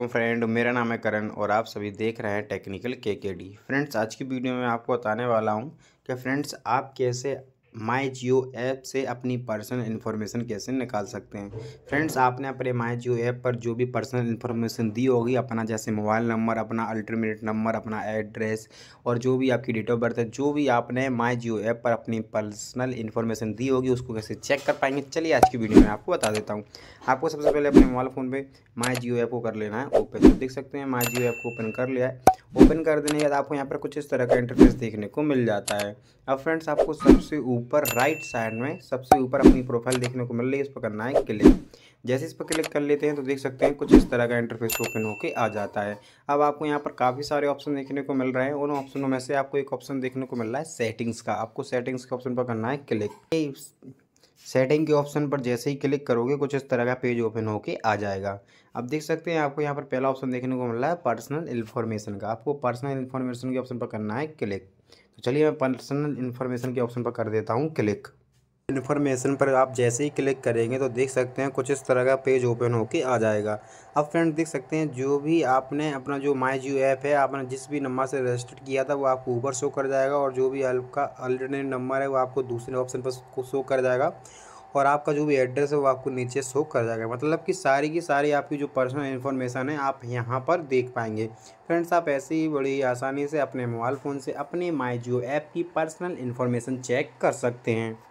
तो फ्रेंड मेरा नाम है करण और आप सभी देख रहे हैं टेक्निकल के के डी फ्रेंड्स आज की वीडियो में आपको बताने वाला हूँ कि फ्रेंड्स आप कैसे माई जियो ऐप से अपनी पर्सनल इन्फॉर्मेशन कैसे निकाल सकते हैं फ्रेंड्स आपने अपने माई जियो ऐप पर जो भी पर्सनल इन्फॉर्मेशन दी होगी अपना जैसे मोबाइल नंबर अपना अल्टरमेट नंबर अपना एड्रेस और जो भी आपकी डेट ऑफ बर्थ है जो भी आपने माई जियो ऐप पर अपनी पर्सनल इन्फॉर्मेशन दी होगी उसको कैसे चेक कर पाएंगे चलिए आज की वीडियो में आपको बता देता हूँ आपको सबसे पहले अपने मोबाइल फ़ोन पर माई जियो ऐप को कर लेना है ओपन तो देख सकते हैं माई जियो ऐप को ओपन कर लिया है ओपन कर देने के बाद आपको यहाँ पर कुछ इस तरह का इंटरफेस देखने को मिल जाता है अब फ्रेंड्स आपको सबसे ऊपर राइट साइड में सबसे ऊपर अपनी प्रोफाइल देखने को मिल रही है इस पर करना है क्लिक जैसे इस पर क्लिक कर लेते हैं तो देख सकते हैं कुछ इस तरह का इंटरफेस ओपन होकर आ जाता है अब आपको यहाँ पर काफ़ी सारे ऑप्शन देखने को मिल रहे हैं उन ऑप्शनों में से आपको एक ऑप्शन देखने को मिल रहा है सेटिंग्स का आपको सेटिंग्स के ऑप्शन पर करना है क्लिक सेटिंग के ऑप्शन पर जैसे ही क्लिक करोगे कुछ इस तरह का पेज ओपन होके आ जाएगा अब देख सकते हैं आपको यहाँ पर पहला ऑप्शन देखने को मिल रहा है पर्सनल इन्फॉर्मेशन का आपको पर्सनल इन्फॉर्मेशन के ऑप्शन पर करना है क्लिक तो चलिए मैं पर्सनल इन्फॉर्मेशन के ऑप्शन पर कर देता हूँ क्लिक इन्फॉर्मेशन पर आप जैसे ही क्लिक करेंगे तो देख सकते हैं कुछ इस तरह का पेज ओपन होके आ जाएगा अब फ्रेंड देख सकते हैं जो भी आपने अपना जो माई जियो ऐप है आपने जिस भी नंबर से रजिस्टर्ड किया था वो आपको ऊपर शो कर जाएगा और जो भी आपका अल्टरनेट नंबर है वो आपको दूसरे ऑप्शन पर शो कर जाएगा और आपका जो भी एड्रेस है वो आपको नीचे शो कर जाएगा मतलब कि सारी की सारी आपकी जो पर्सनल इन्फॉर्मेशन है आप यहाँ पर देख पाएंगे फ्रेंड्स आप ऐसे ही बड़ी आसानी से अपने मोबाइल फ़ोन से अपने माई जियो ऐप की पर्सनल इन्फॉर्मेशन चेक कर सकते हैं